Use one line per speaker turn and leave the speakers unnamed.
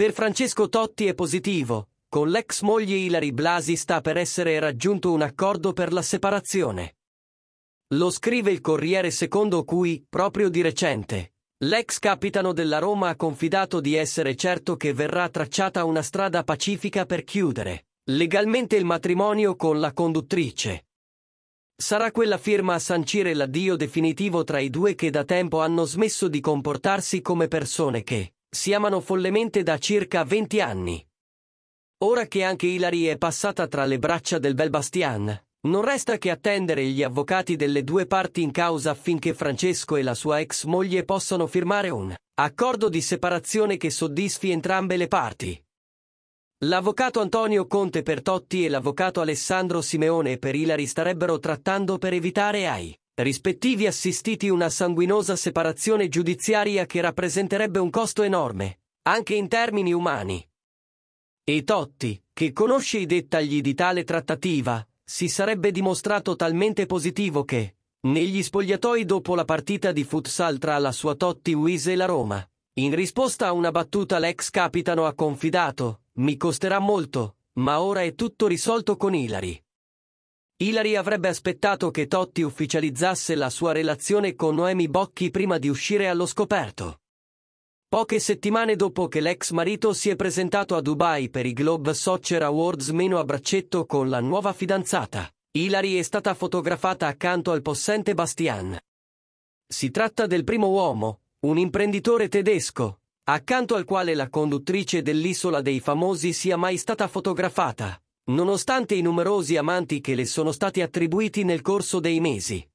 Per Francesco Totti è positivo. Con l'ex moglie Ilari Blasi sta per essere raggiunto un accordo per la separazione. Lo scrive il Corriere secondo cui, proprio di recente, l'ex capitano della Roma ha confidato di essere certo che verrà tracciata una strada pacifica per chiudere legalmente il matrimonio con la conduttrice. Sarà quella firma a sancire l'addio definitivo tra i due che da tempo hanno smesso di comportarsi come persone che si amano follemente da circa 20 anni. Ora che anche Hilary è passata tra le braccia del bel Bastian, non resta che attendere gli avvocati delle due parti in causa affinché Francesco e la sua ex moglie possano firmare un accordo di separazione che soddisfi entrambe le parti. L'avvocato Antonio Conte per Totti e l'avvocato Alessandro Simeone per Ilari starebbero trattando per evitare ai rispettivi assistiti una sanguinosa separazione giudiziaria che rappresenterebbe un costo enorme, anche in termini umani. E Totti, che conosce i dettagli di tale trattativa, si sarebbe dimostrato talmente positivo che, negli spogliatoi dopo la partita di futsal tra la sua Totti Wies e la Roma, in risposta a una battuta l'ex capitano ha confidato, mi costerà molto, ma ora è tutto risolto con Ilari. Ilari avrebbe aspettato che Totti ufficializzasse la sua relazione con Noemi Bocchi prima di uscire allo scoperto. Poche settimane dopo che l'ex marito si è presentato a Dubai per i Globe Soccer Awards meno a braccetto con la nuova fidanzata, Ilari è stata fotografata accanto al possente Bastian. Si tratta del primo uomo, un imprenditore tedesco, accanto al quale la conduttrice dell'Isola dei Famosi sia mai stata fotografata, nonostante i numerosi amanti che le sono stati attribuiti nel corso dei mesi.